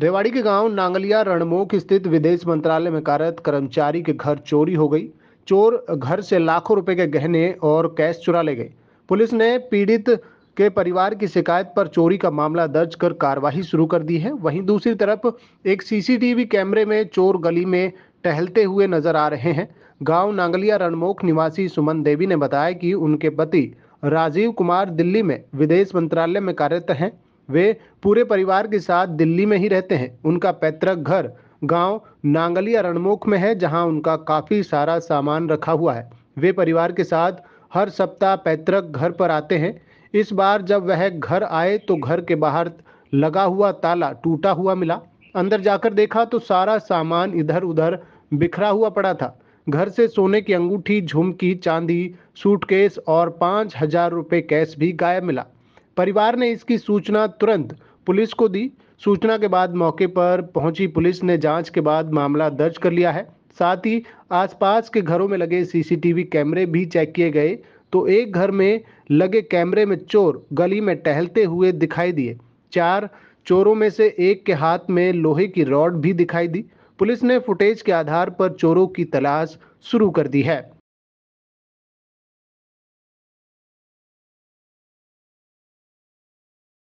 रेवाड़ी के गांव नांगलिया रणमोक स्थित विदेश मंत्रालय में कार्यरत कर्मचारी के घर चोरी हो गई चोर घर से लाखों रुपए के गहने और कैश चुरा ले गए पुलिस ने पीड़ित के परिवार की शिकायत पर चोरी का मामला दर्ज कर कार्रवाई शुरू कर दी है वहीं दूसरी तरफ एक सीसीटीवी कैमरे में चोर गली में टहलते हुए नजर आ रहे हैं गांव नांगलिया रणमोक निवासी सुमन देवी ने बताया कि उनके पति राजीव कुमार दिल्ली में विदेश मंत्रालय में कार्यरत हैं वे पूरे परिवार के साथ दिल्ली में ही रहते हैं उनका पैतृक घर गांव नांगलिया रणमुख में है जहां उनका काफ़ी सारा सामान रखा हुआ है वे परिवार के साथ हर सप्ताह पैतृक घर पर आते हैं इस बार जब वह घर आए तो घर के बाहर लगा हुआ ताला टूटा हुआ मिला अंदर जाकर देखा तो सारा सामान इधर उधर बिखरा हुआ पड़ा था घर से सोने की अंगूठी झुमकी चांदी सूटकेस और पाँच हजार रुपये कैश भी गायब मिला परिवार ने इसकी सूचना तुरंत पुलिस को दी सूचना के बाद मौके पर पहुंची पुलिस ने जांच के बाद मामला दर्ज कर लिया है साथ ही आसपास के घरों में लगे सीसीटीवी कैमरे भी चेक किए गए तो एक घर में लगे कैमरे में चोर गली में टहलते हुए दिखाई दिए चार चोरों में से एक के हाथ में लोहे की रॉड भी दिखाई दी पुलिस ने फुटेज के आधार पर चोरों की तलाश शुरू कर दी है